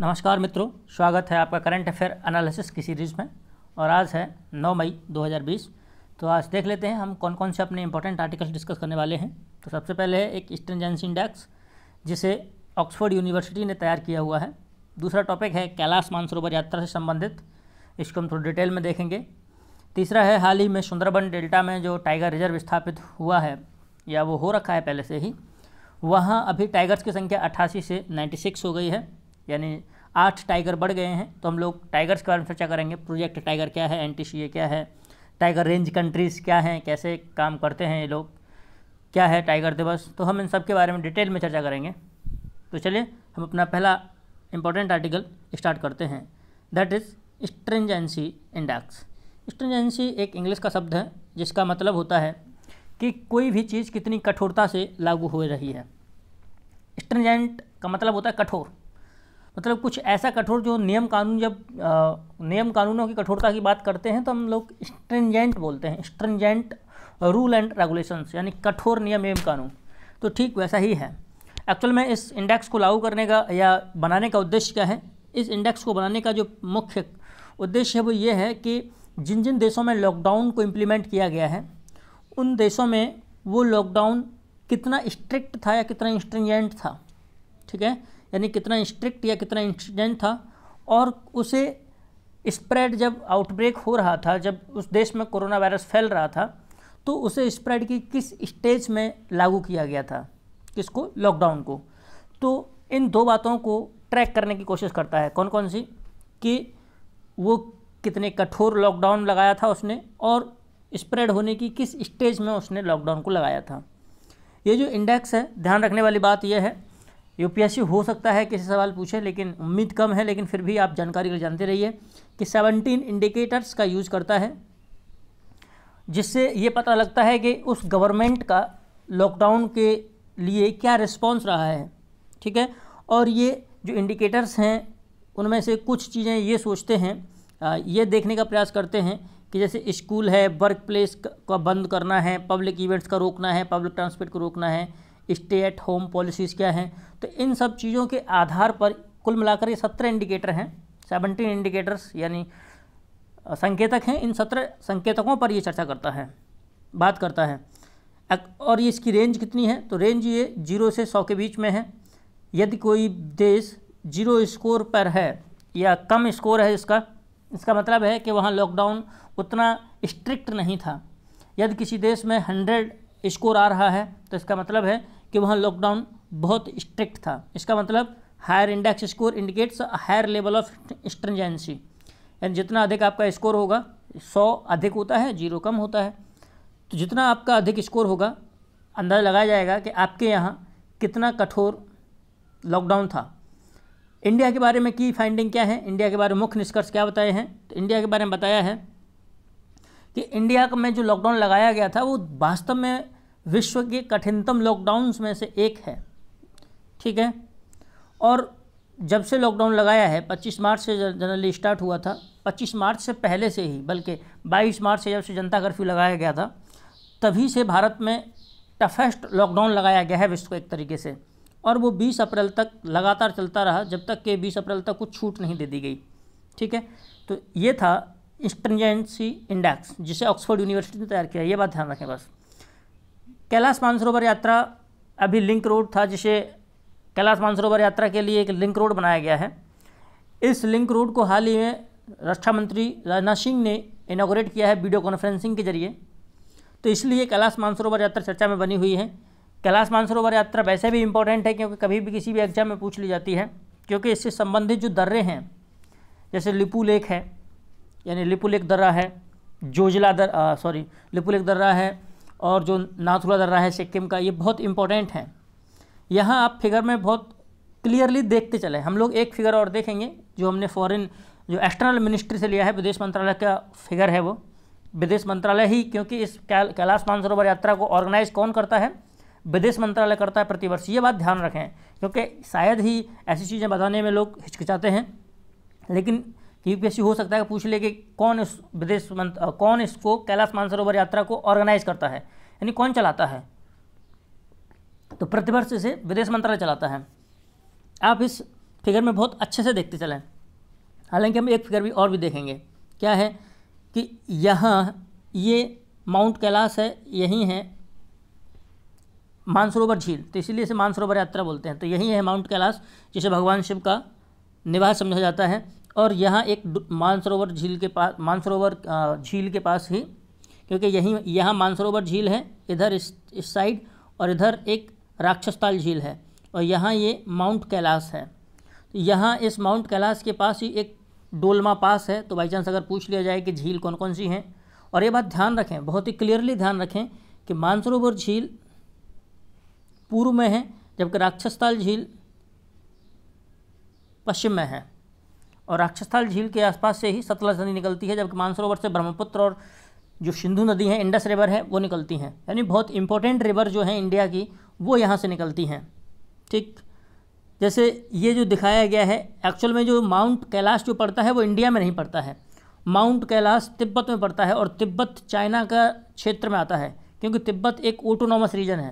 नमस्कार मित्रों स्वागत है आपका करंट अफेयर एनालिसिस की सीरीज़ में और आज है 9 मई 2020 तो आज देख लेते हैं हम कौन कौन से अपने इंपॉर्टेंट आर्टिकल्स डिस्कस करने वाले हैं तो सबसे पहले है एक जेंस इंडेक्स जिसे ऑक्सफोर्ड यूनिवर्सिटी ने तैयार किया हुआ है दूसरा टॉपिक है कैलाश मानसरोवर यात्रा से संबंधित इसको हम थोड़ी डिटेल में देखेंगे तीसरा है हाल ही में सुंदरबन डेल्टा में जो टाइगर रिजर्व स्थापित हुआ है या वो हो रखा है पहले से ही वहाँ अभी टाइगर्स की संख्या अट्ठासी से 96 हो गई है यानी आठ टाइगर बढ़ गए हैं तो हम लोग टाइगर्स के बारे में चर्चा करेंगे प्रोजेक्ट टाइगर क्या है एन क्या है टाइगर रेंज कंट्रीज़ क्या हैं कैसे काम करते हैं ये लोग क्या है टाइगर दिवस तो हम इन सब के बारे में डिटेल में चर्चा करेंगे तो चलिए हम अपना पहला इम्पोर्टेंट आर्टिकल स्टार्ट करते हैं that is stringency index stringency एक इंग्लिश का शब्द है जिसका मतलब होता है कि कोई भी चीज़ कितनी कठोरता से लागू हो रही है स्ट्रेंजेंट का मतलब होता है कठोर मतलब कुछ ऐसा कठोर जो नियम कानून जब आ, नियम कानूनों की कठोरता की बात करते हैं तो हम लोग स्ट्रेंजेंट बोलते हैं स्ट्रेंजेंट रूल एंड रेगुलेशंस यानी कठोर नियम एवं कानून तो ठीक वैसा ही है एक्चुअल में इस इंडेक्स को लागू करने का या बनाने का उद्देश्य क्या है इस इंडेक्स को बनाने का जो मुख्य उद्देश्य है वो ये है कि जिन जिन देशों में लॉकडाउन को इम्प्लीमेंट किया गया है उन देशों में वो लॉकडाउन कितना स्ट्रिक्ट था या कितना इंस्ट्रजेंट था ठीक है यानी कितना स्ट्रिक्ट या कितना इंसिडेंट था और उसे स्प्रेड जब आउटब्रेक हो रहा था जब उस देश में कोरोना वायरस फैल रहा था तो उसे स्प्रेड की किस स्टेज में लागू किया गया था किसको लॉकडाउन को तो इन दो बातों को ट्रैक करने की कोशिश करता है कौन कौन सी कि वो कितने कठोर लॉकडाउन लगाया था उसने और स्प्रेड होने की किस स्टेज में उसने लॉकडाउन को लगाया था ये जो इंडेक्स है ध्यान रखने वाली बात यह है यूपीएससी हो सकता है किसी सवाल पूछे लेकिन उम्मीद कम है लेकिन फिर भी आप जानकारी के जानते रहिए कि 17 इंडिकेटर्स का यूज करता है जिससे ये पता लगता है कि उस गवर्नमेंट का लॉकडाउन के लिए क्या रिस्पॉन्स रहा है ठीक है और ये जो इंडिकेटर्स हैं उनमें से कुछ चीज़ें ये सोचते हैं ये देखने का प्रयास करते हैं कि जैसे स्कूल है वर्क प्लेस का बंद करना है पब्लिक इवेंट्स का रोकना है पब्लिक ट्रांसपोर्ट को रोकना है स्टे एट होम पॉलिसीज़ क्या हैं तो इन सब चीज़ों के आधार पर कुल मिलाकर ये सत्रह इंडिकेटर हैं सेवनटीन इंडिकेटर्स यानी संकेतक हैं इन सत्रह संकेतकों पर ये चर्चा करता है बात करता है और ये इसकी रेंज कितनी है तो रेंज ये जीरो से सौ के बीच में है यदि कोई देश जीरो स्कोर पर है या कम स्कोर है इसका इसका मतलब है कि वहाँ लॉकडाउन उतना स्ट्रिक्ट नहीं था यदि किसी देश में हंड्रेड स्कोर आ रहा है तो इसका मतलब है कि वहाँ लॉकडाउन बहुत स्ट्रिक्ट था इसका मतलब higher index score indicates higher level of stringency यानी जितना अधिक आपका स्कोर होगा सौ अधिक होता है जीरो कम होता है तो जितना आपका अधिक स्कोर होगा अंदाज़ा लगाया जाएगा कि आपके यहाँ कितना कठोर लॉकडाउन था इंडिया के बारे में की फाइंडिंग क्या है इंडिया के बारे में मुख्य निष्कर्ष क्या बताए हैं तो इंडिया के बारे में बताया है कि इंडिया में जो लॉकडाउन लगाया गया था वो वास्तव में विश्व के कठिनतम लॉकडाउन में से एक है ठीक है और जब से लॉकडाउन लगाया है 25 मार्च से जनरली स्टार्ट हुआ था 25 मार्च से पहले से ही बल्कि 22 मार्च से जब से जनता कर्फ्यू लगाया गया था तभी से भारत में टफेस्ट लॉकडाउन लगाया गया है विश्व को एक तरीके से और वो 20 अप्रैल तक लगातार चलता रहा जब तक कि 20 अप्रैल तक कुछ छूट नहीं दे दी गई ठीक है तो ये था स्ट्रजेंसी इंडेक्स जिसे ऑक्सफोर्ड यूनिवर्सिटी ने तैयार किया ये बात ध्यान रखें बस कैलाश मानसरोवर यात्रा अभी लिंक रोड था जिसे कैलाश मानसरोवर यात्रा के लिए एक लिंक रोड बनाया गया है इस लिंक रोड को हाल ही में रक्षा मंत्री राजनाथ सिंह ने इनाग्रेट किया है वीडियो कॉन्फ्रेंसिंग के जरिए तो इसलिए कैलाश मानसरोवर यात्रा चर्चा में बनी हुई है कैलाश मानसरोवर यात्रा वैसे भी इंपॉर्टेंट है क्योंकि कभी भी किसी भी एग्जाम में पूछ ली जाती है क्योंकि इससे संबंधित जो दर्रे हैं जैसे लिपू लेक है यानी लिपुलेक दर्रा है जोजिला दर सॉरी लिपुलेक दर्रा है और जो नाथुला दर्रा है सिक्किम का ये बहुत इंपॉर्टेंट है यहाँ आप फिगर में बहुत क्लियरली देखते चले हम लोग एक फिगर और देखेंगे जो हमने फॉरेन जो एक्सटर्नल मिनिस्ट्री से लिया है विदेश मंत्रालय का फिगर है वो विदेश मंत्रालय ही क्योंकि इस कैलाश मानसरोवर यात्रा को ऑर्गेनाइज कौन करता है विदेश मंत्रालय करता है प्रतिवर्ष ये बात ध्यान रखें क्योंकि शायद ही ऐसी चीज़ें बताने में लोग हिचकिचाते हैं लेकिन यूपीएससी हो सकता है पूछ ले कि कौन इस विदेश कौन इसको कैलाश मानसरोवर यात्रा को ऑर्गेनाइज करता है यानी कौन चलाता है तो प्रतिवर्ष इसे विदेश मंत्रालय चलाता है आप इस फिगर में बहुत अच्छे से देखते चलें हालांकि हम एक फिगर भी और भी देखेंगे क्या है कि यहाँ ये माउंट कैलाश है यही है मानसरोवर झील तो इसीलिए इसे मानसरोवर यात्रा बोलते हैं तो यही है माउंट कैलाश जिसे भगवान शिव का निवास समझा जाता है और यहाँ एक मानसरोवर झील के पास मानसरोवर झील के पास ही क्योंकि यहीं यहाँ मानसरोवर झील है इधर इस इस साइड और इधर एक राक्षसताल झील है और यहाँ ये माउंट कैलाश है तो यहाँ इस माउंट कैलाश के पास ही एक डोलमा पास है तो बाई चांस अगर पूछ लिया जाए कि झील कौन कौन सी हैं और ये बात ध्यान रखें बहुत ही क्लियरली ध्यान रखें कि मानसरोवर झील पूर्व में है जबकि राक्षसताल झील पश्चिम में है और राक्षस्थल झील के आसपास से ही सतलज नदी निकलती है जबकि मानसरोवर से ब्रह्मपुत्र और जो सिंधु नदी है इंडस रिवर है वो निकलती हैं यानी बहुत इंपॉर्टेंट रिवर जो है इंडिया की वो यहाँ से निकलती हैं ठीक जैसे ये जो दिखाया गया है एक्चुअल में जो माउंट कैलाश जो पड़ता है वो इंडिया में नहीं पड़ता है माउंट कैलाश तिब्बत में पड़ता है और तिब्बत चाइना का क्षेत्र में आता है क्योंकि तिब्बत एक ऑटोनॉमस रीजन है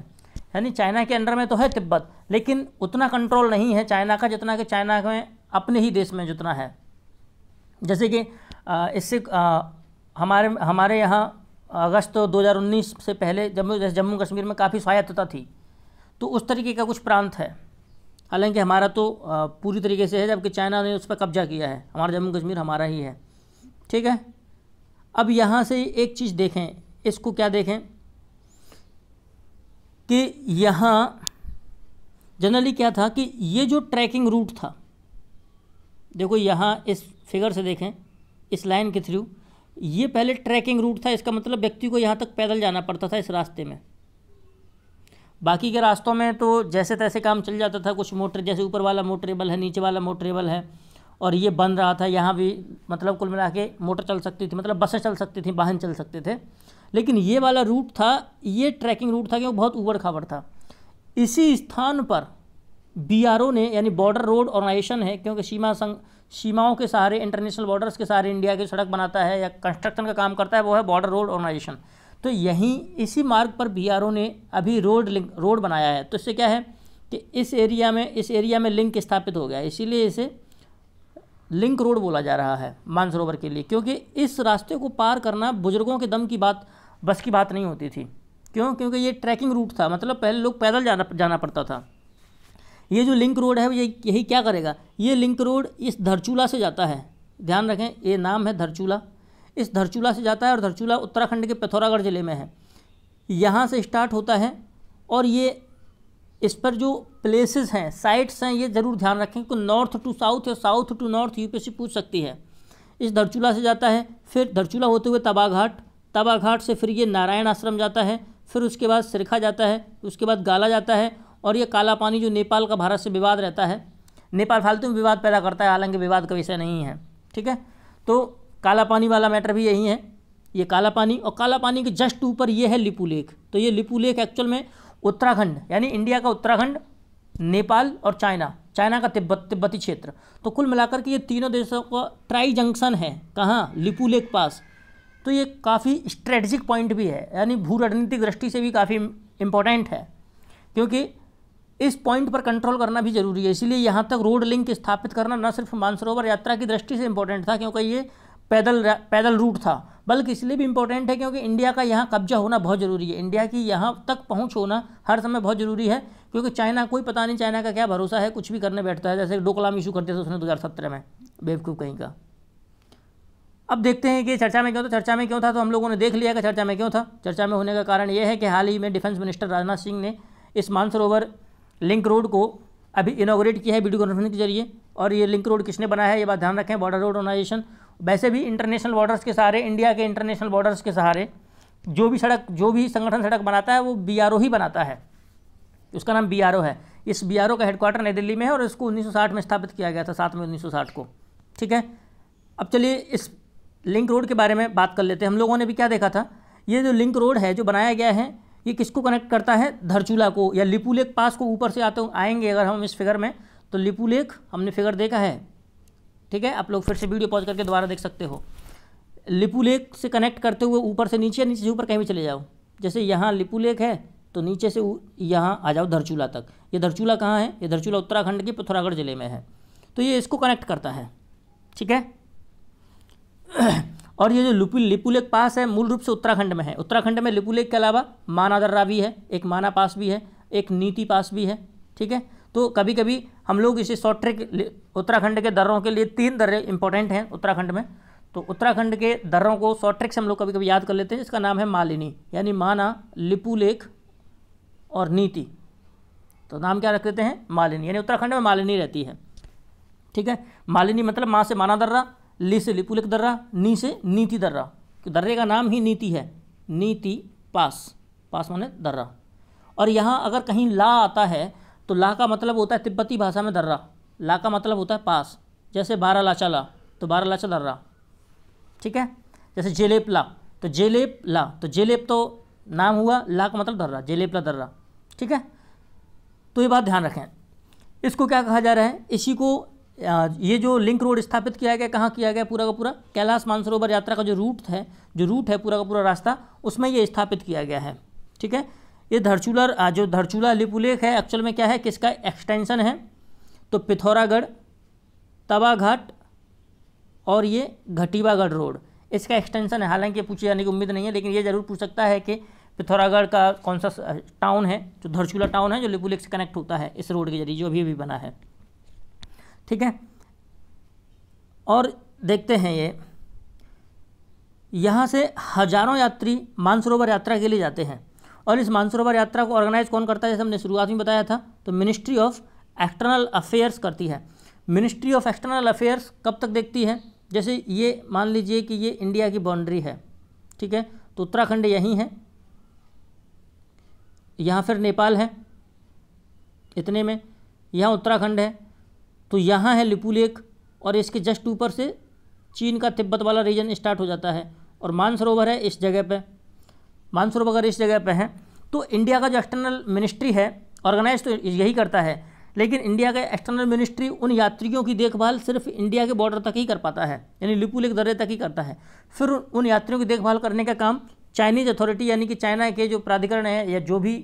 यानी चाइना के अंडर में तो है तिब्बत लेकिन उतना कंट्रोल नहीं है चाइना का जितना कि चाइना में अपने ही देश में जितना है जैसे कि इससे हमारे हमारे यहाँ अगस्त 2019 से पहले जम्मू जम्मू कश्मीर में काफ़ी स्वायत्तता थी तो उस तरीके का कुछ प्रांत है हालांकि हमारा तो पूरी तरीके से है जबकि चाइना ने उस पर कब्जा किया है हमारा जम्मू कश्मीर हमारा ही है ठीक है अब यहाँ से एक चीज़ देखें इसको क्या देखें कि यहाँ जनरली क्या था कि ये जो ट्रैकिंग रूट था देखो यहाँ इस फिगर से देखें इस लाइन के थ्रू ये पहले ट्रैकिंग रूट था इसका मतलब व्यक्ति को यहाँ तक पैदल जाना पड़ता था इस रास्ते में बाकी के रास्तों में तो जैसे तैसे काम चल जाता था कुछ मोटर जैसे ऊपर वाला मोटरेबल है नीचे वाला मोटरेबल है और ये बन रहा था यहाँ भी मतलब कुल मिला के मोटर चल सकती थी मतलब बसें चल सकती थी वाहन चल सकते थे लेकिन ये वाला रूट था ये ट्रैकिंग रूट था क्योंकि बहुत ऊबड़ खाबड़ था इसी स्थान पर बीआरओ ने यानी बॉर्डर रोड ऑर्गेनाइजेशन है क्योंकि सीमा संग सीमाओं के सहारे इंटरनेशनल बॉर्डर्स के सहारे इंडिया की सड़क बनाता है या कंस्ट्रक्शन का काम करता है वो है बॉर्डर रोड ऑर्गेनाइजेशन तो यहीं इसी मार्ग पर ओ ने अभी रोड लिंक रोड बनाया है तो इससे क्या है कि इस एरिया में इस एरिया में लिंक स्थापित हो गया इसीलिए इसे लिंक रोड बोला जा रहा है मानसरोवर के लिए क्योंकि इस रास्ते को पार करना बुजुर्गों के दम की बात बस की बात नहीं होती थी क्यों क्योंकि ये ट्रैकिंग रूट था मतलब पहले लोग पैदल जाना जाना पड़ता था ये जो लिंक रोड है ये यही क्या करेगा ये लिंक रोड इस धरचूला से जाता है ध्यान रखें ये नाम है धरचूला इस धरचूला से जाता है और धरचूला उत्तराखंड के पिथौरागढ़ ज़िले में है यहाँ से स्टार्ट होता है और ये इस पर जो प्लेसेस हैं साइट्स हैं ये ज़रूर ध्यान रखें कि नॉर्थ टू साउथ या साउथ टू नॉर्थ यूपीएससी पूछ सकती है इस धरचूला से जाता है फिर धरचूला होते हुए तबाघाट तबाघाट से फिर ये नारायण आश्रम जाता है फिर उसके बाद सिरखा जाता है उसके बाद गाला जाता है और ये काला पानी जो नेपाल का भारत से विवाद रहता है नेपाल फालतू में विवाद पैदा करता है हालांकि विवाद का विषय नहीं है ठीक है तो काला पानी वाला मैटर भी यही है ये काला पानी और काला पानी के जस्ट ऊपर ये है लिपू लेक तो ये लिपू लेक एक्चुअल में उत्तराखंड यानी इंडिया का उत्तराखंड नेपाल और चाइना चाइना का तिब्बत तिब्बती क्षेत्र तो कुल मिलाकर के ये तीनों देशों का ट्राई जंक्शन है कहाँ लिपू लेक पास तो ये काफ़ी स्ट्रेटजिक पॉइंट भी है यानी भू रणनीतिक दृष्टि से भी काफ़ी इम्पोर्टेंट है क्योंकि इस पॉइंट पर कंट्रोल करना भी जरूरी है इसलिए यहाँ तक रोड लिंक स्थापित करना न सिर्फ मानसरोवर यात्रा की दृष्टि से इम्पोर्टेंट था क्योंकि ये पैदल पैदल रूट था बल्कि इसलिए भी इम्पोर्टेंट है क्योंकि इंडिया का यहाँ कब्जा होना बहुत ज़रूरी है इंडिया की यहाँ तक पहुँच होना हर समय बहुत ज़रूरी है क्योंकि चाइना कोई पता नहीं चाइना का क्या भरोसा है कुछ भी करने बैठता है जैसे डोकलाम इशू कर दिया था उसने दो में बेवकूफ़ कहीं का अब देखते हैं कि चर्चा में क्यों था चर्चा में क्यों था तो हम लोगों ने देख लिया कि चर्चा में क्यों था चर्चा में होने का कारण यह है कि हाल ही में डिफेंस मिनिस्टर राजनाथ सिंह ने इस मानसरोवर लिंक रोड को अभी इनोग्रेट किया है वीडियो कॉन्फ्रेंसिंग के जरिए और ये लिंक रोड किसने बनाया है ये बात ध्यान रखें बॉर्डर रोड ऑर्गेनाइजेशन वैसे भी इंटरनेशनल बॉर्डर्स के सहारे इंडिया के इंटरनेशनल बॉर्डर्स के सहारे जो भी सड़क जो भी संगठन सड़क बनाता है वो बी ही बनाता है उसका नाम बी है इस बी का हेडक्वार्टर नई दिल्ली में है और इसको उन्नीस में स्थापित किया गया था सात में उन्नीस को ठीक है अब चलिए इस लिंक रोड के बारे में बात कर लेते हैं हम लोगों ने भी क्या देखा था ये जो लिंक रोड है जो बनाया गया है ये किसको कनेक्ट करता है धरचूला को या लिपू लेक पास को ऊपर से आते आएंगे अगर हम इस फिगर में तो लिपू लेक हमने फिगर देखा है ठीक है आप लोग फिर से वीडियो पॉज करके दोबारा देख सकते हो लिपू लेक से कनेक्ट करते हुए ऊपर से नीचे नीचे से ऊपर कहीं भी चले जाओ जैसे यहाँ लिपू लेक है तो नीचे से यहाँ आ जाओ धरचूला तक ये धरचूला कहाँ है ये धरचूला उत्तराखंड के पिथौरागढ़ ज़िले में है तो ये इसको कनेक्ट करता है ठीक है और ये जो लुपुल लिपुलेक पास है मूल रूप से उत्तराखंड में है उत्तराखंड में लिपुलेक के अलावा मानादर्रा भी है एक माना पास भी है एक नीति पास भी है ठीक है तो कभी कभी हम लोग इसे शॉर्ट ट्रिक उत्तराखंड के दर्रों के लिए तीन दर्रे इंपॉर्टेंट हैं उत्तराखंड में तो उत्तराखंड के दर्रों को शॉर्ट ट्रिक से हम लोग कभी कभी याद कर लेते हैं इसका नाम है मालिनी यानी माना लिपुलेख और नीति तो नाम क्या रख लेते हैं मालिनी यानी उत्तराखंड में मालिनी रहती है ठीक है मालिनी मतलब माँ से माना दर्रा ली से लिपुलेख दर्रा नी से नीति दर्रा दर्रे का नाम ही नीति है नीति पास पास माने दर्रा और यहाँ अगर कहीं ला आता है तो ला का मतलब होता है तिब्बती भाषा में दर्रा ला का मतलब होता है पास जैसे बारह लाचा ला तो बारह लाचा दर्रा ठीक है जैसे जेलेप ला तो जेलेप ला तो जेलेप तो नाम हुआ ला का मतलब दर्रा जेलेप ला दर्रा ठीक है तो ये बात ध्यान रखें इसको क्या कहा जा रहा है इसी को ये जो लिंक रोड स्थापित किया गया कहाँ किया गया पूरा का पूरा कैलाश मानसरोवर यात्रा का जो रूट है जो रूट है पूरा का पूरा रास्ता उसमें ये स्थापित किया गया है ठीक है ये धरचूला जो धरचूला लिपुलेख है एक्चुअल में क्या है किसका एक्सटेंशन है तो पिथौरागढ़ तवाघाट और ये घटीवागढ़ रोड इसका एक्सटेंशन है हालांकि पूछे जाने की उम्मीद नहीं है लेकिन ये जरूर पूछ सकता है कि पिथौरागढ़ का कौन सा टाउन है जो धरचूला टाउन है जो लिपुलेख से कनेक्ट होता है इस रोड के जरिए जो अभी भी बना है ठीक है और देखते हैं ये यहाँ से हजारों यात्री मानसरोवर यात्रा के लिए जाते हैं और इस मानसरोवर यात्रा को ऑर्गेनाइज कौन करता है जैसे हमने शुरुआत में बताया था तो मिनिस्ट्री ऑफ एक्सटर्नल अफेयर्स करती है मिनिस्ट्री ऑफ एक्सटर्नल अफेयर्स कब तक देखती है जैसे ये मान लीजिए कि ये इंडिया की बाउंड्री है ठीक है तो उत्तराखंड यहीं है यहाँ फिर नेपाल है इतने में यहाँ उत्तराखंड है तो यहाँ है लिपू लेक और इसके जस्ट ऊपर से चीन का तिब्बत वाला रीजन स्टार्ट हो जाता है और मानसरोवर है इस जगह पे मानसरोवर इस जगह पे है तो इंडिया का जो एक्सटर्नल मिनिस्ट्री है ऑर्गेनाइज तो यही करता है लेकिन इंडिया का एक्सटर्नल मिनिस्ट्री उन यात्रियों की देखभाल सिर्फ इंडिया के बॉर्डर तक ही कर पाता है यानी लिपू लेक दर्रे तक ही करता है फिर उन यात्रियों की देखभाल करने का काम चाइनीज़ अथॉरिटी यानी कि चाइना के जो प्राधिकरण है या जो भी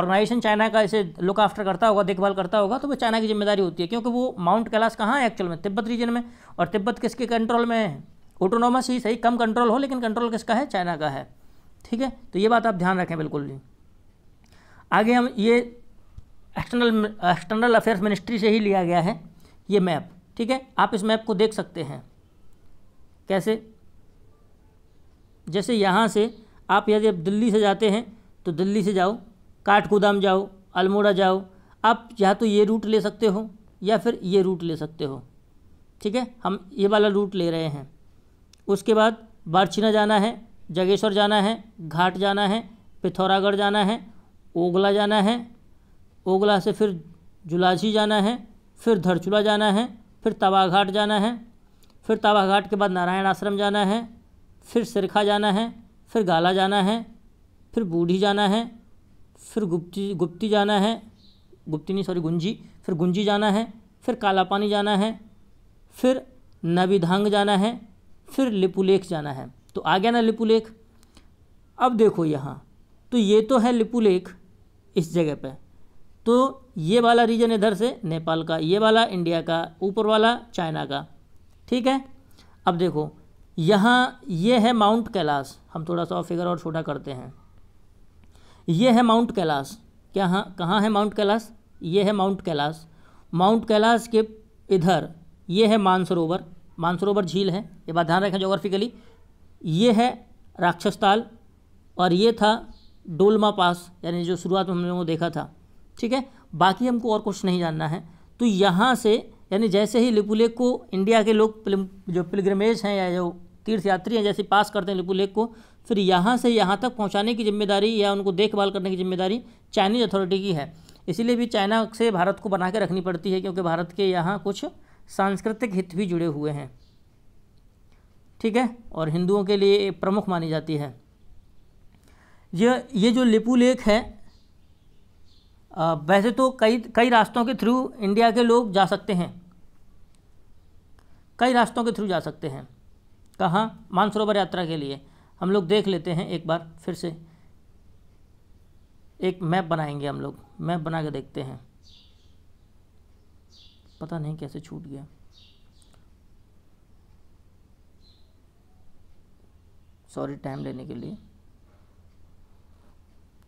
ऑर्गेनाइजेशन चाइना का इसे लुक आफ्टर करता होगा देखभाल करता होगा तो वो चाइना की जिम्मेदारी होती है क्योंकि वो माउंट कैलाश कहाँ है एक्चुअल में तिब्बत रीजन में और तिब्बत किसके कंट्रोल में है ऑटोनोमस ही सही कम कंट्रोल हो लेकिन कंट्रोल किसका है चाइना का है ठीक है तो ये बात आप ध्यान रखें बिल्कुल जी आगे हम ये एक्सटर्नल एक्सटर्नल अफेयर्स मिनिस्ट्री से ही लिया गया है ये मैप ठीक है आप इस मैप को देख सकते हैं कैसे जैसे यहाँ से आप यदि दिल्ली से जाते हैं तो दिल्ली से जाओ काठगोदाम जाओ अल्मोड़ा जाओ आप या तो ये रूट ले सकते हो या फिर ये रूट ले सकते हो ठीक है हम ये वाला रूट ले रहे हैं उसके बाद बारछीना जाना है जगेश्वर जाना है घाट जाना है पिथौरागढ़ जाना है ओगला जाना है ओगला से फिर जुलाझी जाना है फिर धरचूला जाना है फिर तवाघाट जाना है फिर तवाघाट के बाद नारायण आश्रम जाना है फिर सिरखा जाना है फिर गाला जाना है फिर बूढ़ी जाना है फिर गुप्ती गुप्ती जाना है गुप्ती नहीं सॉरी गुंजी फिर गुंजी जाना है फिर कालापानी जाना है फिर नविधांग जाना है फिर लिपुलेख जाना है तो आ गया ना लिपुलेख अब देखो यहाँ तो ये तो है लिपुलेख इस जगह पे तो ये वाला रीजन इधर से नेपाल का ये वाला इंडिया का ऊपर वाला चाइना का ठीक है अब देखो यहाँ ये है माउंट कैलाश हम थोड़ा सा फिगर और छोटा करते हैं ये है माउंट कैलाश क्या हाँ कहाँ है माउंट कैलाश ये है माउंट कैलाश माउंट कैलाश के इधर ये है मानसरोवर मानसरोवर झील है ये बात ध्यान रखें जोग्राफिकली ये है राक्षस ताल और ये था डोलमा पास यानी जो शुरुआत में हम लोगों को देखा था ठीक है बाकी हमको और कुछ नहीं जानना है तो यहाँ से यानी जैसे ही लिपुलेक को इंडिया के लोग जो पिलग्रमेज हैं या जो तीर्थ यात्री हैं जैसे पास करते हैं लिपुलेक को फिर यहाँ से यहाँ तक पहुँचाने की जिम्मेदारी या उनको देखभाल करने की जिम्मेदारी चाइनीज़ अथॉरिटी की है इसीलिए भी चाइना से भारत को बना के रखनी पड़ती है क्योंकि भारत के यहाँ कुछ सांस्कृतिक हित भी जुड़े हुए हैं ठीक है और हिंदुओं के लिए प्रमुख मानी जाती है ये ये जो लिपू लेक है आ, वैसे तो कई कई रास्तों के थ्रू इंडिया के लोग जा सकते हैं कई रास्तों के थ्रू जा सकते हैं कहाँ मानसरोवर यात्रा के लिए हम लोग देख लेते हैं एक बार फिर से एक मैप बनाएंगे हम लोग मैप बना के देखते हैं पता नहीं कैसे छूट गया सॉरी टाइम लेने के लिए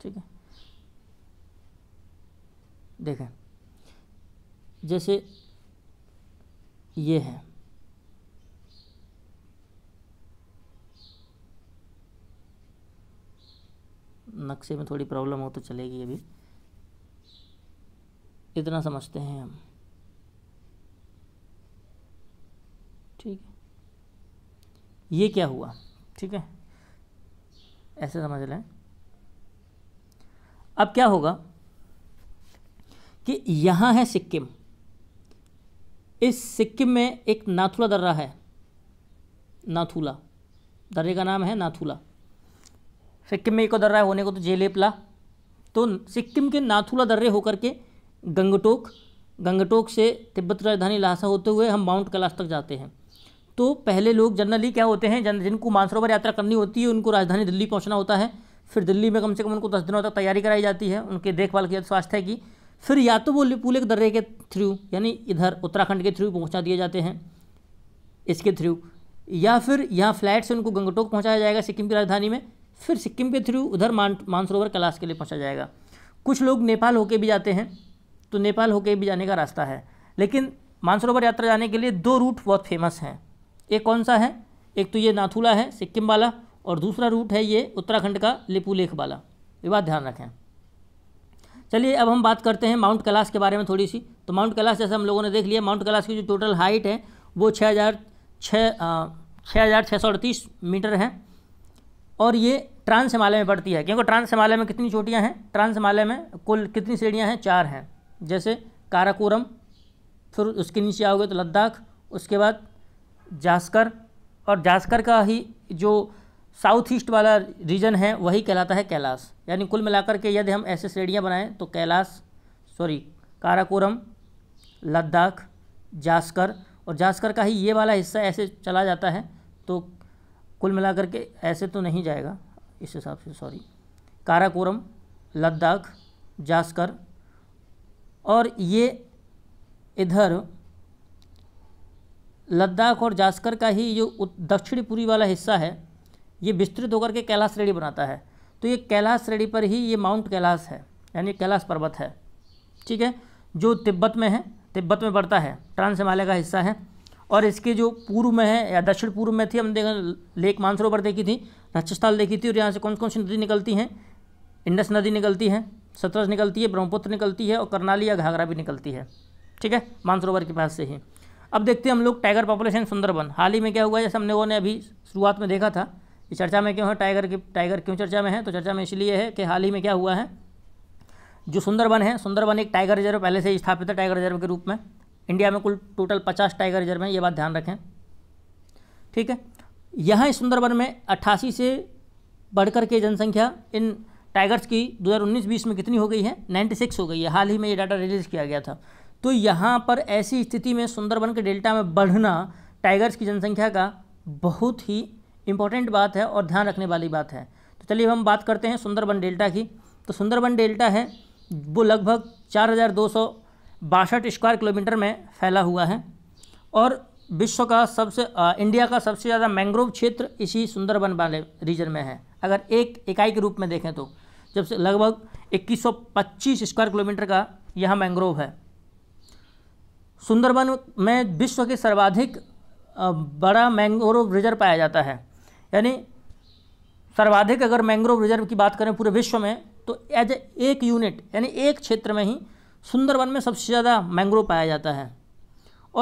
ठीक है देखें जैसे ये है नक्शे में थोड़ी प्रॉब्लम हो तो चलेगी अभी इतना समझते हैं हम ठीक है ये क्या हुआ ठीक है ऐसे समझ लें अब क्या होगा कि यहाँ है सिक्किम इस सिक्किम में एक नाथुला दर्रा है नाथुला दर्रे का नाम है नाथुला सिक्किम में एक दर्रा होने को तो जेलेपला तो सिक्किम के नाथुला दर्रे होकर के गंगटोक गंगटोक से तिब्बत राजधानी लहासा होते हुए हम माउंट कैलाश तक जाते हैं तो पहले लोग जनरली क्या होते हैं जन जिनको मानसरोवर यात्रा करनी होती है उनको राजधानी दिल्ली पहुंचना होता है फिर दिल्ली में कम से कम उनको दस दिनों तक तैयारी कराई जाती है उनके देखभाल की स्वास्थ्य की फिर या तो वो पूले के दर्रे के थ्रू यानी इधर उत्तराखंड के थ्रू पहुँचा दिए जाते हैं इसके थ्रू या फिर यहाँ फ्लैट से उनको गंगटोक पहुँचाया जाएगा सिक्किम की राजधानी में फिर सिक्किम के थ्रू उधर मान मानसरोवर कैलाश के लिए पहुँचा जाएगा कुछ लोग नेपाल होके भी जाते हैं तो नेपाल होके भी जाने का रास्ता है लेकिन मानसरोवर यात्रा जाने के लिए दो रूट बहुत फेमस हैं एक कौन सा है एक तो ये नाथुला है सिक्किम वाला और दूसरा रूट है ये उत्तराखंड का लिपुलेख वाला ये बात ध्यान रखें चलिए अब हम बात करते हैं माउंट कैलाश के बारे में थोड़ी सी तो माउंट कैलाश जैसे हम लोगों ने देख लिया माउंट कैलाश की जो टोटल हाइट है वो छः हज़ार छः छः हज़ार छः सौ अड़तीस मीटर है और ये ट्रांस हिमालय में पड़ती है क्योंकि ट्रांस हिमालय में कितनी चोटियाँ हैं ट्रांस हिमालय में कुल कितनी सीढ़ियाँ हैं चार हैं जैसे काराकोरम फिर उसके नीचे आओगे तो लद्दाख उसके बाद जास्कर और जास्कर का ही जो साउथ ईस्ट वाला रीजन है वही कहलाता है कैलाश यानी कुल मिलाकर के यदि हम ऐसे श्रेणियाँ बनाएं तो कैलाश सॉरी काराकोरम लद्दाख जास्कर और जास्कर का ही ये वाला हिस्सा ऐसे चला जाता है तो कुल मिलाकर के ऐसे तो नहीं जाएगा इस हिसाब से सॉरी काराकोरम लद्दाख जास्कर और ये इधर लद्दाख और जास्कर का ही जो दक्षिणी पूरी वाला हिस्सा है ये विस्तृत होकर के कैलाश श्रेणी बनाता है तो ये कैलाश श्रेणी पर ही ये माउंट कैलाश है यानी कैलाश पर्वत है ठीक है जो तिब्बत में है तिब्बत में बढ़ता है ट्रांस हिमालय का हिस्सा है और इसके जो पूर्व में है या दक्षिण पूर्व में थी हमने देखा लेक मानसरोवर देखी थी नक्षस्थल देखी थी और यहाँ से कौन कौन सी नदी निकलती हैं इंडस नदी निकलती है सतरज निकलती है ब्रह्मपुत्र निकलती है और करनाली या घाघरा भी निकलती है ठीक है मानसरोवर के पास से ही अब देखते हैं हम लोग टाइगर पॉपुलेशन सुंदरबन हाल ही में क्या हुआ जैसे हम लोगों ने अभी शुरुआत में देखा था कि चर्चा में क्यों है टाइगर के टाइगर क्यों चर्चा में है तो चर्चा में इसलिए है कि हाल ही में क्या हुआ है जो सुंदरबन है सुंदरबन एक टाइगर रिजर्व पहले से स्थापित है टाइगर रिजर्व के रूप में इंडिया में कुल टोटल पचास टाइगर रिजर्व हैं ये बात ध्यान रखें ठीक है यहाँ सुंदरबन में अट्ठासी से बढ़कर के जनसंख्या इन टाइगर्स की 2019-20 में कितनी हो गई है 96 हो गई है हाल ही में ये डाटा रिलीज़ किया गया था तो यहाँ पर ऐसी स्थिति में सुंदरबन के डेल्टा में बढ़ना टाइगर्स की जनसंख्या का बहुत ही इम्पोर्टेंट बात है और ध्यान रखने वाली बात है तो चलिए हम बात करते हैं सुंदरबन डेल्टा की तो सुंदरबन डेल्टा है वो लगभग चार हज़ार दो सौ बासठ स्क्वायर किलोमीटर में फैला हुआ है और विश्व का सबसे आ, इंडिया का सबसे ज़्यादा मैंग्रोव क्षेत्र इसी सुंदरबन वाले रीजन में है अगर एक इकाई के रूप में देखें तो जब से लगभग 2125 स्क्वायर किलोमीटर का यह मैंग्रोव है सुंदरबन में विश्व के सर्वाधिक बड़ा मैंग्रोव रिजर्व पाया जाता है यानी सर्वाधिक अगर मैंग्रोव रिजर्व की बात करें पूरे विश्व में तो एज ए एक यूनिट यानी एक क्षेत्र में ही सुंदरवन में सबसे ज़्यादा मैंग्रोव पाया जाता है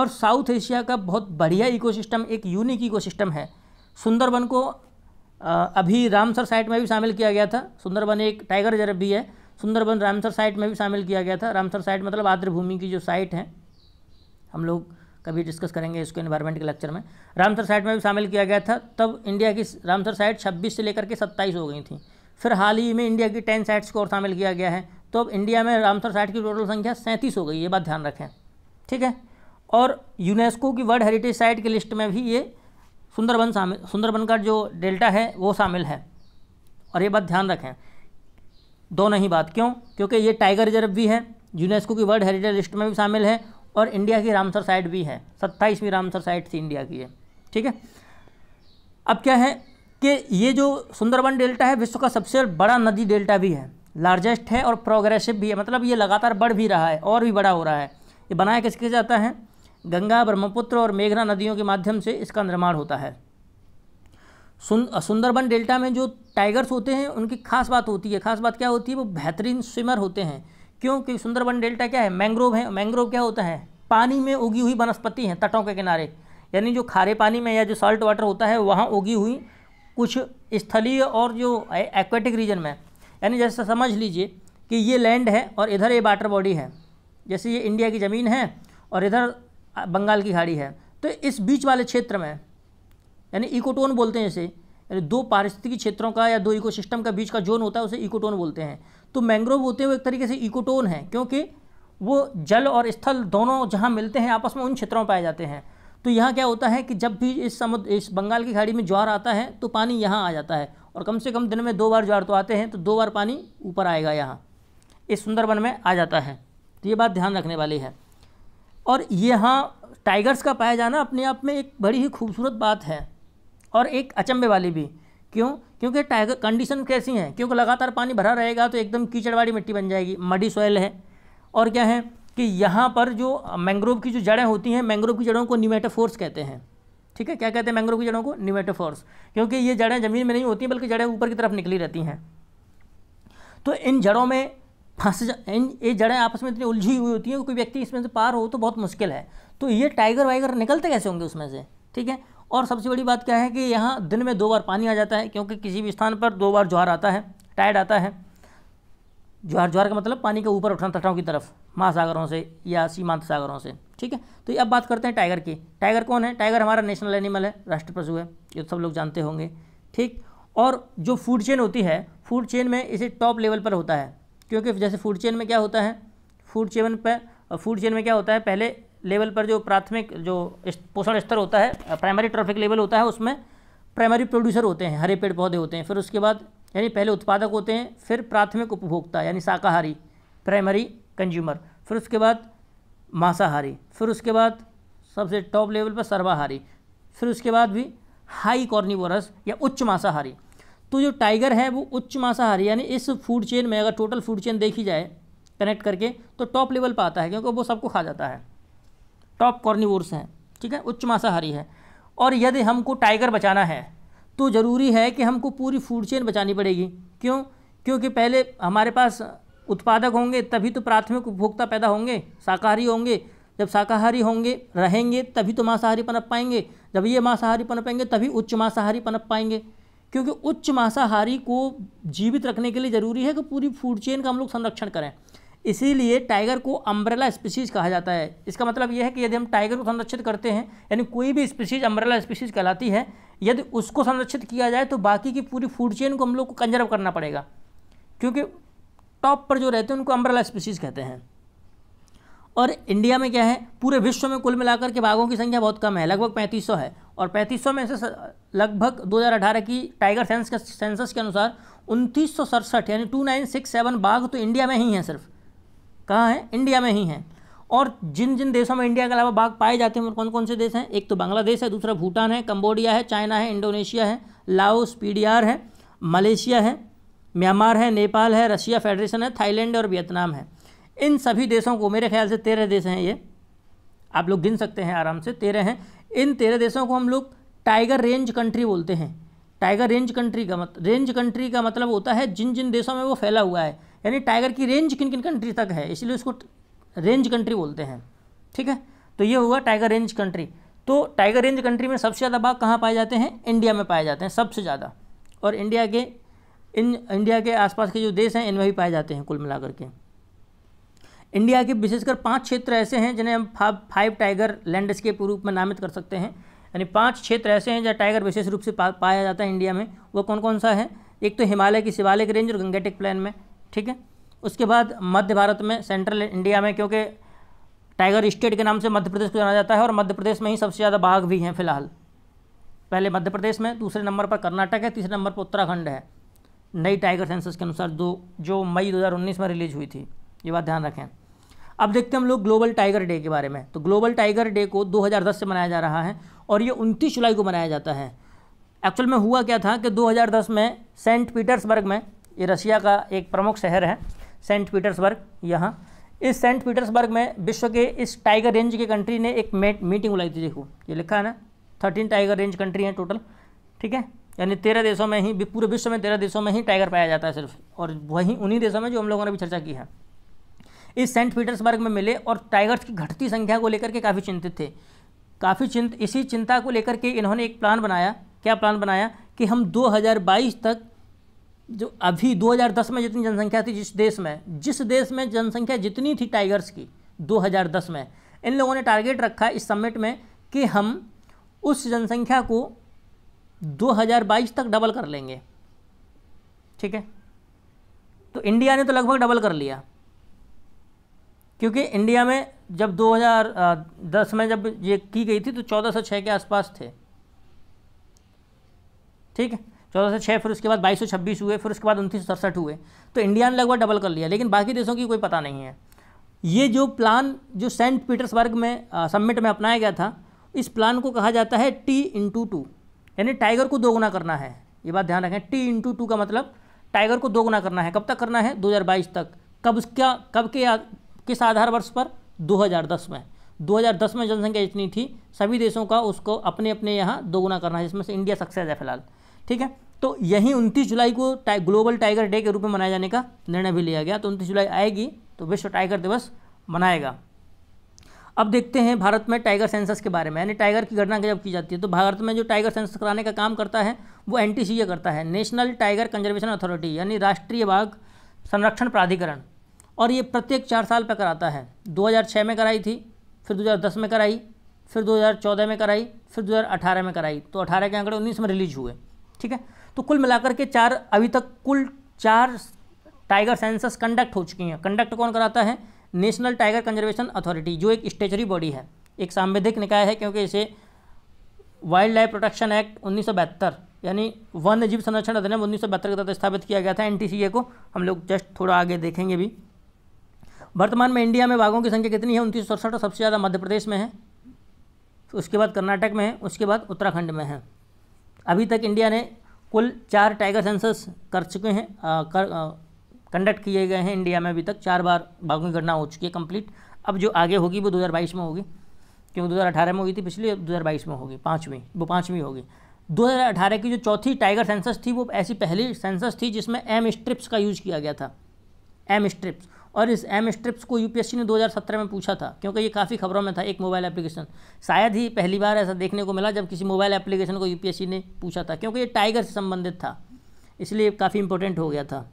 और साउथ एशिया का बहुत बढ़िया इकोसिस्टम एक यूनिक इकोसिस्टम है सुंदरबन को अभी रामसर साइट में भी शामिल किया गया था सुंदरबन एक टाइगर रिजर्व भी है सुंदरबन रामसर साइट में भी शामिल किया गया था रामसर साइट मतलब आद्र भूमि की जो साइट है हम लोग कभी डिस्कस करेंगे इसको इन्वायरमेंट के लेक्चर में रामसर साइट में भी शामिल किया गया था तब इंडिया की रामसर साइट छब्बीस से लेकर के सत्ताईस हो गई थी फिर हाल ही में इंडिया की टेन साइट्स को और शामिल किया गया है तो अब इंडिया में रामसर साइट की टोटल संख्या सैंतीस हो गई ये बात ध्यान रखें ठीक है और यूनेस्को की वर्ल्ड हेरिटेज साइट की लिस्ट में भी ये सुंदरबन शामिल सुंदरबन का जो डेल्टा है वो शामिल है और ये बात ध्यान रखें दोनों ही बात क्यों क्योंकि ये टाइगर रिजर्व भी है यूनेस्को की वर्ल्ड हेरिटेज लिस्ट में भी शामिल है और इंडिया की रामसर साइट भी है सत्ताईसवीं रामसर साइट थी इंडिया की है ठीक है अब क्या है कि ये जो सुंदरबन डेल्टा है विश्व का सबसे बड़ा नदी डेल्टा भी है लार्जेस्ट है और प्रोग्रेसिव भी है मतलब ये लगातार बढ़ भी रहा है और भी बड़ा हो रहा है ये बनाया किसके जाता है गंगा ब्रह्मपुत्र और मेघना नदियों के माध्यम से इसका निर्माण होता है सुन सुंदरबन डेल्टा में जो टाइगर्स होते हैं उनकी खास बात होती है खास बात क्या होती है वो बेहतरीन स्विमर होते हैं क्योंकि सुंदरबन डेल्टा क्या है मैंग्रोव है मैंग्रोव क्या होता है पानी में उगी हुई वनस्पति हैं तटों के किनारे यानी जो खारे पानी में या जो सॉल्ट वाटर होता है वहाँ उगी हुई कुछ स्थलीय और जो एक्वेटिक रीजन में यानी जैसे समझ लीजिए कि ये लैंड है और इधर ये वाटर बॉडी है जैसे ये इंडिया की ज़मीन है और इधर बंगाल की खाड़ी है तो इस बीच वाले क्षेत्र में यानी इकोटोन बोलते हैं इसे यानी दो पारिस्थितिकी क्षेत्रों का या दो इकोसिस्टम का बीच का जोन होता है उसे इकोटोन बोलते हैं तो मैंग्रोव होते हैं वो एक तरीके से इकोटोन है क्योंकि वो जल और स्थल दोनों जहाँ मिलते हैं आपस में उन क्षेत्रों में पाए जाते हैं तो यहाँ क्या होता है कि जब भी इस समुद्र इस बंगाल की खाड़ी में ज्वार आता है तो पानी यहाँ आ जाता है और कम से कम दिन में दो बार ज्वार तो आते हैं तो दो बार पानी ऊपर आएगा यहाँ इस सुंदरबन में आ जाता है तो ये बात ध्यान रखने वाली है और यहाँ टाइगर्स का पाया जाना अपने आप में एक बड़ी ही खूबसूरत बात है और एक अचंभे वाली भी क्यों क्योंकि टाइगर कंडीशन कैसी हैं क्योंकि लगातार पानी भरा रहेगा तो एकदम कीचड़वाड़ी मिट्टी बन जाएगी मडी सॉयल है और क्या है कि यहाँ पर जो मैंग्रोव की जो जड़ें होती हैं मैंग्रोव की जड़ों को न्यूमेटाफोर्स कहते हैं ठीक है क्या कहते हैं मैंग्रोव की जड़ों को निमेटोफोर्स क्योंकि ये जड़ें जमीन में नहीं होती बल्कि जड़ें ऊपर की तरफ निकली रहती हैं तो इन जड़ों में फंस इन ये जड़ें आपस में इतनी उलझी हुई होती हैं कि कोई व्यक्ति इसमें से पार हो तो बहुत मुश्किल है तो ये टाइगर वाइगर निकलते कैसे होंगे उसमें से ठीक है और सबसे बड़ी बात क्या है कि यहाँ दिन में दो बार पानी आ जाता है क्योंकि किसी भी स्थान पर दो बार ज्वार आता है टाइड आता है ज्वार ज्वार का मतलब पानी के ऊपर उठना तटाओं की तरफ महासागरों से या सीमांत सागरों से ठीक है तो अब बात करते हैं टाइगर की टाइगर कौन है टाइगर हमारा नेशनल एनिमल है राष्ट्र पशु है ये सब लोग जानते होंगे ठीक और जो फूड चेन होती है फूड चेन में इसे टॉप लेवल पर होता है क्योंकि जैसे फूड चेन में क्या होता है फूड चेन पर फूड चेन में क्या होता है पहले लेवल पर जो प्राथमिक जो पोषण स्तर होता है प्राइमरी ट्रॉफिक लेवल होता है उसमें प्राइमरी प्रोड्यूसर होते हैं हरे पेड़ पौधे होते हैं फिर उसके बाद यानी पहले उत्पादक होते हैं फिर प्राथमिक उपभोक्ता यानी शाकाहारी प्राइमरी कंज्यूमर फिर उसके बाद मांसाहारी फिर उसके बाद सबसे टॉप लेवल पर सर्वाहारी फिर उसके बाद भी हाई कॉर्निवोरस या उच्च मांसाहारी तो जो टाइगर है वो उच्च मांसाहारी यानी इस फूड चेन में अगर टोटल फूड चेन देखी जाए कनेक्ट करके तो टॉप लेवल पर आता है क्योंकि वो सबको खा जाता है टॉप कॉर्निवोर्स हैं ठीक है उच्च मांसाहारी है और यदि हमको टाइगर बचाना है तो ज़रूरी है कि हमको पूरी फूड चेन बचानी पड़ेगी क्यों क्योंकि पहले हमारे पास उत्पादक होंगे तभी तो प्राथमिक उपभोक्ता पैदा होंगे शाकाहारी होंगे जब शाकाहारी होंगे रहेंगे तभी तो मांसाहारी पनप पाएंगे जब ये मांसाहारी पनपेंगे तभी उच्च मांसाहारी पनप पाएंगे क्योंकि उच्च मांसाहारी को जीवित रखने के लिए ज़रूरी है कि पूरी फूड चेन का हम लोग संरक्षण करें इसीलिए टाइगर को अम्ब्रेला स्पीशीज़ कहा जाता है इसका मतलब यह है कि यदि हम टाइगर को संरक्षित करते हैं यानी कोई भी स्पीशीज़ अम्ब्रेला स्पीशीज़ कहलाती है यदि उसको संरक्षित किया जाए तो बाकी की पूरी फूड चेन को हम लोग को कंजर्व करना पड़ेगा क्योंकि टॉप पर जो रहते हैं उनको अम्ब्रेला स्पीसीज़ कहते हैं और इंडिया में क्या है पूरे विश्व में कुल मिलाकर के बाघों की संख्या बहुत कम है लगभग 3500 है और 3500 में से लगभग 2018 की टाइगर सेंस के सेंसस के अनुसार उनतीस यानी 2967 बाघ तो इंडिया में ही हैं सिर्फ कहाँ हैं इंडिया में ही हैं और जिन जिन देशों में इंडिया के अलावा बाघ पाए जाते हैं कौन कौन से देश हैं एक तो बांग्लादेश है दूसरा भूटान है कम्बोडिया है चाइना है इंडोनेशिया है लाओस पीडीआर है मलेशिया है म्यांमार है नेपाल है रशिया फेडरेशन है थाईलैंड और वियतनाम है इन सभी देशों को मेरे ख्याल से तेरह देश हैं ये आप लोग गिन सकते हैं आराम से तेरह हैं इन तेरह देशों को हम लोग टाइगर रेंज कंट्री बोलते हैं टाइगर रेंज कंट्री का मत रेंज कंट्री का मतलब होता है जिन जिन देशों में वो फैला हुआ है यानी टाइगर की रेंज किन किन कंट्री तक है इसलिए उसको रेंज कंट्री बोलते हैं ठीक है तो ये हुआ टाइगर रेंज कंट्री तो टाइगर रेंज कंट्री में सबसे ज़्यादा बाघ कहाँ पाए जाते हैं इंडिया में पाए जाते हैं सबसे ज़्यादा और इंडिया के इन इंडिया के आसपास के जो देश हैं इनमें भी पाए जाते हैं कुल मिलाकर के इंडिया के विशेषकर पांच क्षेत्र ऐसे हैं जिन्हें हम फाइव टाइगर लैंडस्केप के रूप में नामित कर सकते हैं यानी पांच क्षेत्र ऐसे हैं जहाँ टाइगर विशेष रूप से पा, पाया जाता है इंडिया में वो कौन कौन सा है एक तो हिमालय की शिवालिक रेंज और गंगेटिक प्लान में ठीक है उसके बाद मध्य भारत में सेंट्रल इंडिया में क्योंकि टाइगर स्टेट के नाम से मध्य प्रदेश को जाना जाता है और मध्य प्रदेश में ही सबसे ज़्यादा बाघ भी हैं फिलहाल पहले मध्य प्रदेश में दूसरे नंबर पर कर्नाटक है तीसरे नंबर पर उत्तराखंड है नई टाइगर सेंसस के अनुसार दो जो मई 2019 में रिलीज हुई थी ये बात ध्यान रखें अब देखते हैं हम लोग ग्लोबल टाइगर डे के बारे में तो ग्लोबल टाइगर डे को 2010 से मनाया जा रहा है और ये 29 जुलाई को मनाया जाता है एक्चुअल में हुआ क्या था कि 2010 में सेंट पीटर्सबर्ग में ये रशिया का एक प्रमुख शहर है सेंट पीटर्सबर्ग यहाँ इस सेंट पीटर्सबर्ग में विश्व के इस टाइगर रेंज के कंट्री ने एक मीटिंग बुलाई थी देखो ये लिखा है ना थर्टीन टाइगर रेंज कंट्री हैं टोटल ठीक है यानी तेरह देशों में ही पूरे विश्व में तेरह देशों में ही टाइगर पाया जाता है सिर्फ और वहीं उन्हीं देशों में जो हम लोगों ने भी चर्चा की है इस सेंट पीटर्सबर्ग में मिले और टाइगर्स की घटती संख्या को लेकर के काफ़ी चिंतित थे काफ़ी चिंत इसी चिंता को लेकर के इन्होंने एक प्लान बनाया क्या प्लान बनाया कि हम 2022 तक जो अभी 2010 में जितनी जनसंख्या थी जिस देश में जिस देश में जनसंख्या जितनी थी टाइगर्स की 2010 में इन लोगों ने टारगेट रखा इस समिट में कि हम उस जनसंख्या को 2022 तक डबल कर लेंगे ठीक है तो इंडिया ने तो लगभग डबल कर लिया क्योंकि इंडिया में जब 2010 में जब ये की गई थी तो 1406 के आसपास थे ठीक है चौदह सौ छः फिर उसके बाद बाईस सौ छब्बीस हुए फिर उसके बाद उनतीस सड़सठ हुए तो इंडिया ने लगभग डबल कर लिया लेकिन बाकी देशों की कोई पता नहीं है ये जो प्लान जो सेंट पीटर्सबर्ग में सबमिट में अपनाया गया था इस प्लान को कहा जाता है टी इंटू टू यानी टाइगर को दोगुना करना है ये बात ध्यान रखें टी इंटू टू का मतलब टाइगर को दोगुना करना है कब तक करना है 2022 तक कब क्या कब के किस आधार वर्ष पर 2010 में 2010 में जनसंख्या इतनी थी सभी देशों का उसको अपने अपने यहाँ दोगुना करना है जिसमें से इंडिया सक्सेस है फिलहाल ठीक है तो यही उनतीस जुलाई को टाइ, ग्लोबल टाइगर डे के रूप में मनाए जाने का निर्णय भी लिया गया तो उनतीस जुलाई आएगी तो विश्व टाइगर दिवस मनाएगा अब देखते हैं भारत में टाइगर सेंसस के बारे में यानी टाइगर की गणना जब की जाती है तो भारत में जो टाइगर सेंसस कराने का काम करता है वो एन करता है नेशनल टाइगर कंजर्वेशन अथॉरिटी यानी राष्ट्रीय बाघ संरक्षण प्राधिकरण और ये प्रत्येक चार साल पर कराता है 2006 में कराई थी फिर 2010 में कराई फिर 2014 में कराई फिर 2018 में कराई तो 18 के आंकड़े 19 में रिलीज हुए ठीक है तो कुल मिलाकर के चार अभी तक कुल चार टाइगर सेंसस कंडक्ट हो चुकी हैं कंडक्ट कौन कराता है नेशनल टाइगर कंजर्वेशन अथॉरिटी जो एक स्टेचरी बॉडी है एक सांवैधिक निकाय है क्योंकि इसे वाइल्ड लाइफ प्रोटेक्शन एक्ट उन्नीस यानी वन्य जीव संरक्षण अधिनियम उन्नीस के तहत स्थापित किया गया था एन को हम लोग जस्ट थोड़ा आगे देखेंगे भी वर्तमान में इंडिया में बाघों की संख्या कितनी है उन्नीस सौ सड़सठ सबसे ज़्यादा मध्य प्रदेश में है तो उसके बाद कर्नाटक में है उसके बाद उत्तराखंड में है अभी तक इंडिया ने कुल चार टाइगर सेंसस कर चुके हैं कर, आ, कंडक्ट किए गए हैं इंडिया में अभी तक चार बार बाघों की गणना हो चुकी है कंप्लीट अब जो आगे होगी वो 2022 में होगी क्योंकि 2018 में हुई थी पिछली अब 2022 में होगी पाँचवीं वो पाँचवीं होगी 2018 की जो चौथी टाइगर सेंसस थी वो ऐसी पहली सेंसस थी जिसमें एम स्ट्रिप्स का यूज़ किया गया था एम स्ट्रिप्स और इस एम स्ट्रिप्स को यूपीएससी ने 2017 में पूछा था क्योंकि ये काफ़ी खबरों में था एक मोबाइल एप्लीकेशन शायद ही पहली बार ऐसा देखने को मिला जब किसी मोबाइल एप्लीकेशन को यूपीएससी ने पूछा था क्योंकि ये टाइगर से संबंधित था इसलिए काफ़ी इंपॉर्टेंट हो गया था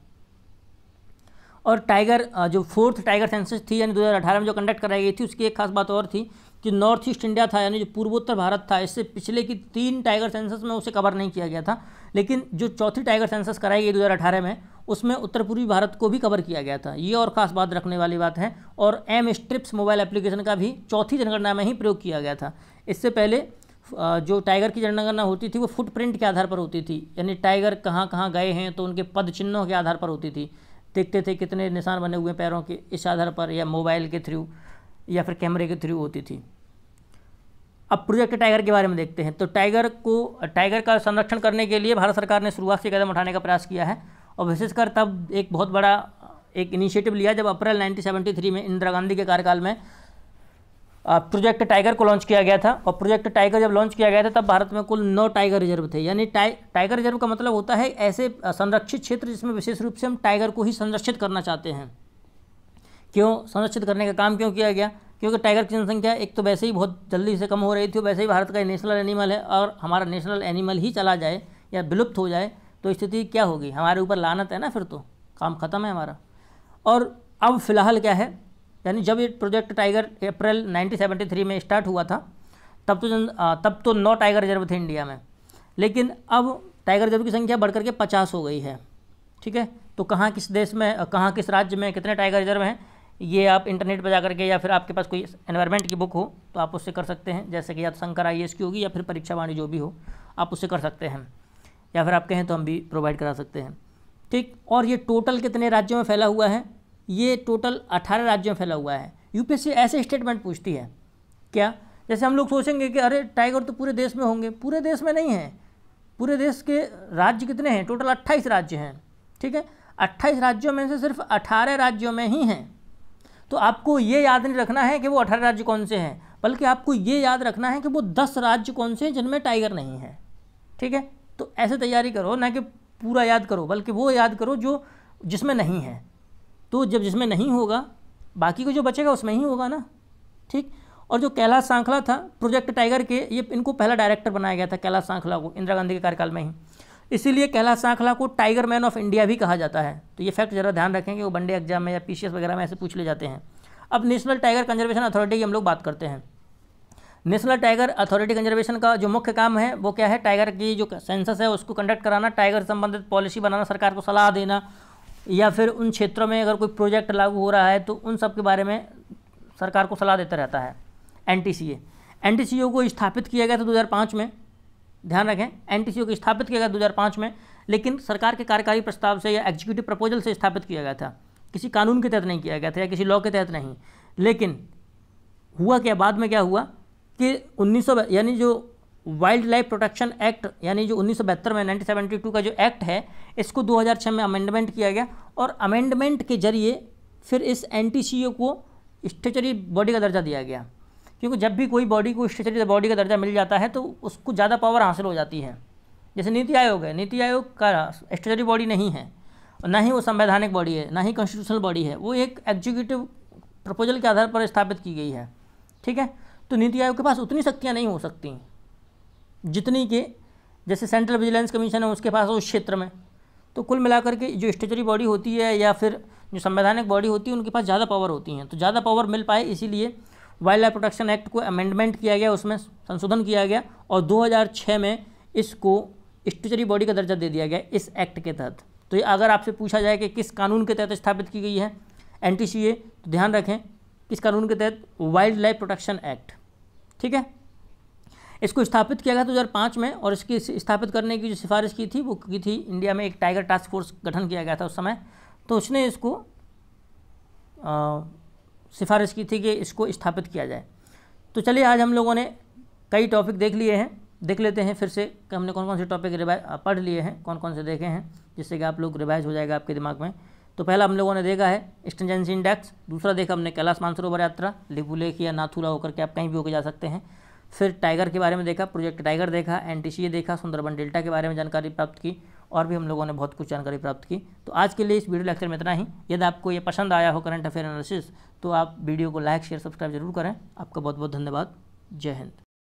और टाइगर जो फोर्थ टाइगर सेंसस थी यानी 2018 में जो कंडक्ट कराई गई थी उसकी एक खास बात और थी कि नॉर्थ ईस्ट इंडिया था यानी जो पूर्वोत्तर भारत था इससे पिछले की तीन टाइगर सेंसस में उसे कवर नहीं किया गया था लेकिन जो चौथी टाइगर सेंसस कराई गई 2018 में उसमें उत्तर पूर्वी भारत को भी कवर किया गया था ये और खास बात रखने वाली बात है और एम स्ट्रिप्स मोबाइल एप्लीकेशन का भी चौथी जनगणना में ही प्रयोग किया गया था इससे पहले जो टाइगर की जनगणना होती थी वो फुटप्रिंट के आधार पर होती थी यानी टाइगर कहाँ कहाँ गए हैं तो उनके पद चिन्हों के आधार पर होती थी देखते थे कितने निशान बने हुए पैरों के इस आधार पर या मोबाइल के थ्रू या फिर कैमरे के थ्रू होती थी अब प्रोजेक्ट टाइगर के बारे में देखते हैं तो टाइगर को टाइगर का संरक्षण करने के लिए भारत सरकार ने शुरुआत से कदम उठाने का प्रयास किया है और विशेषकर तब एक बहुत बड़ा एक इनिशिएटिव लिया जब अप्रैल 1973 में इंदिरा गांधी के कार्यकाल में प्रोजेक्ट टाइगर को लॉन्च किया गया था और प्रोजेक्ट टाइगर जब लॉन्च किया गया था तब भारत में कुल नौ टाइगर रिजर्व थे यानी टाइ टाइगर रिजर्व का मतलब होता है ऐसे संरक्षित क्षेत्र जिसमें विशेष रूप से हम टाइगर को ही संरक्षित करना चाहते हैं क्यों संरक्षित करने का काम क्यों किया गया क्योंकि टाइगर की जनसंख्या एक तो वैसे ही बहुत जल्दी से कम हो रही थी वैसे ही भारत का नेशनल एनिमल है और हमारा नेशनल एनिमल ही चला जाए या विलुप्त हो जाए तो स्थिति क्या होगी हमारे ऊपर लानत है ना फिर तो काम ख़त्म है हमारा और अब फिलहाल क्या है यानी जब ये प्रोजेक्ट टाइगर अप्रैल 1973 में स्टार्ट हुआ था तब तो तब तो नौ टाइगर रिजर्व थे इंडिया में लेकिन अब टाइगर रिजर्व की संख्या बढ़कर के पचास हो गई है ठीक है तो कहाँ किस देश में कहाँ किस राज्य में कितने टाइगर रिजर्व हैं ये आप इंटरनेट पर जाकर के या फिर आपके पास कोई एनवायरमेंट की बुक हो तो आप उससे कर सकते हैं जैसे कि या तो शंकर आई की होगी या फिर परीक्षा वाणी जो भी हो आप उससे कर सकते हैं या फिर आप कहें तो हम भी प्रोवाइड करा सकते हैं ठीक और ये टोटल कितने राज्यों में फैला हुआ है ये टोटल अठारह राज्यों में फैला हुआ है यूपीएससी ऐसे स्टेटमेंट पूछती है क्या जैसे हम लोग सोचेंगे कि अरे टाइगर तो पूरे देश में होंगे पूरे देश में नहीं है पूरे देश के राज्य कितने हैं टोटल अट्ठाईस राज्य हैं ठीक है अट्ठाईस राज्यों में से सिर्फ अठारह राज्यों में ही हैं तो आपको ये याद नहीं रखना है कि वो अठारह राज्य कौन से हैं बल्कि आपको ये याद रखना है कि वो दस राज्य कौन से हैं जिनमें टाइगर नहीं है ठीक है तो ऐसे तैयारी करो ना कि पूरा याद करो बल्कि वो याद करो जो जिसमें नहीं है तो जब जिसमें नहीं होगा बाकी को जो बचेगा उसमें ही होगा ना ठीक और जो कैलाश सांखला था प्रोजेक्ट टाइगर के ये इनको पहला डायरेक्टर बनाया गया था कैलाश सांखला को इंदिरा गांधी के कार्यकाल में ही इसीलिए कैलाश सांखला को टाइगर मैन ऑफ इंडिया भी कहा जाता है तो ये फैक्ट ज़रा ध्यान रखेंगे वो वनडे एग्जाम में या पी वगैरह में ऐसे पूछ ले जाते हैं अब नेशनल टाइगर कंजर्वेशन अथॉरिटी की हम लोग बात करते हैं नेशनल टाइगर अथॉरिटी कंजर्वेशन का जो मुख्य काम है वो क्या है टाइगर की जो सेंसस है उसको कंडक्ट कराना टाइगर संबंधित पॉलिसी बनाना सरकार को सलाह देना या फिर उन क्षेत्रों में अगर कोई प्रोजेक्ट लागू हो रहा है तो उन सब के बारे में सरकार को सलाह देता रहता है एन टी को स्थापित किया गया था पाँच में ध्यान रखें एन को स्थापित किया गया पाँच में लेकिन सरकार के कार्यकारी प्रस्ताव से या एग्जीक्यूटिव प्रपोजल से स्थापित किया गया था किसी कानून के तहत नहीं किया गया था या किसी लॉ के तहत नहीं लेकिन हुआ क्या बाद में क्या हुआ कि उन्नीस यानी जो वाइल्ड लाइफ प्रोटेक्शन एक्ट यानी जो उन्नीस में 1972 का जो एक्ट है इसको 2006 में अमेंडमेंट किया गया और अमेंडमेंट के जरिए फिर इस एन को स्टेचरी बॉडी का दर्जा दिया गया क्योंकि जब भी कोई बॉडी को स्टेचरी बॉडी का दर्जा मिल जाता है तो उसको ज़्यादा पावर हासिल हो जाती है जैसे नीति आयोग है नीति आयोग का स्टेचरी बॉडी नहीं है ना ही वो संवैधानिक बॉडी है ना ही कॉन्स्टिट्यूशनल बॉडी है वो एक एग्जीक्यूटिव प्रपोजल के आधार पर स्थापित की गई है ठीक है तो नीति आयोग के पास उतनी शक्तियाँ नहीं हो सकती जितनी के जैसे सेंट्रल विजिलेंस कमीशन है उसके पास उस क्षेत्र में तो कुल मिलाकर के जो स्टेचरी बॉडी होती है या फिर जो संवैधानिक बॉडी होती है उनके पास ज़्यादा पावर होती हैं तो ज़्यादा पावर मिल पाए इसीलिए वाइल्ड लाइफ प्रोटेक्शन एक्ट को अमेंडमेंट किया गया उसमें संशोधन किया गया और 2006 में इसको स्टेचरी बॉडी का दर्जा दे दिया गया इस एक्ट के तहत तो ये अगर आपसे पूछा जाए कि किस कानून के तहत स्थापित की गई है एन तो ध्यान रखें किस कानून के तहत वाइल्ड लाइफ प्रोटेक्शन एक्ट ठीक है इसको स्थापित किया गया दो हज़ार पाँच में और इसकी स्थापित करने की जो सिफारिश की थी वो की थी इंडिया में एक टाइगर टास्क फोर्स गठन किया गया था उस समय तो उसने इसको सिफारिश की थी कि इसको स्थापित किया जाए तो चलिए आज हम लोगों ने कई टॉपिक देख लिए हैं देख लेते हैं फिर से कि हमने कौन कौन से टॉपिक रिवाइज पढ़ लिए हैं कौन कौन से देखे हैं जिससे कि आप लोग रिवाइज हो जाएगा आपके दिमाग में तो पहला हम लोगों ने देखा है स्टेंजेंसी इंडेक्स दूसरा देखा हमने कैलाश मानसरोवर यात्रा लिपुलेख या नाथुला होकर के आप कहीं भी होकर जा सकते हैं फिर टाइगर के बारे में देखा प्रोजेक्ट टाइगर देखा एन देखा सुंदरबन डेल्टा के बारे में जानकारी प्राप्त की और भी हम लोगों ने बहुत कुछ जानकारी प्राप्त की तो आज के लिए इस वीडियो लेक्चर में इतना ही यदि आपको ये पसंद आया हो करंट अफेयर एनालिसिस तो आप वीडियो को लाइक शेयर सब्सक्राइब जरूर करें आपका बहुत बहुत धन्यवाद जय हिंद